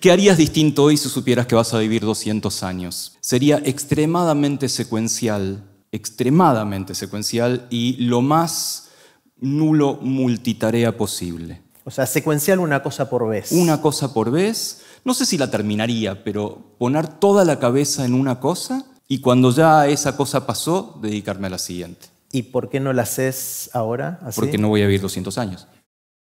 ¿Qué harías distinto hoy si supieras que vas a vivir 200 años? Sería extremadamente secuencial, extremadamente secuencial y lo más nulo multitarea posible. O sea, secuencial una cosa por vez. Una cosa por vez. No sé si la terminaría, pero poner toda la cabeza en una cosa y cuando ya esa cosa pasó, dedicarme a la siguiente. ¿Y por qué no la haces ahora? Porque no voy a vivir 200 años.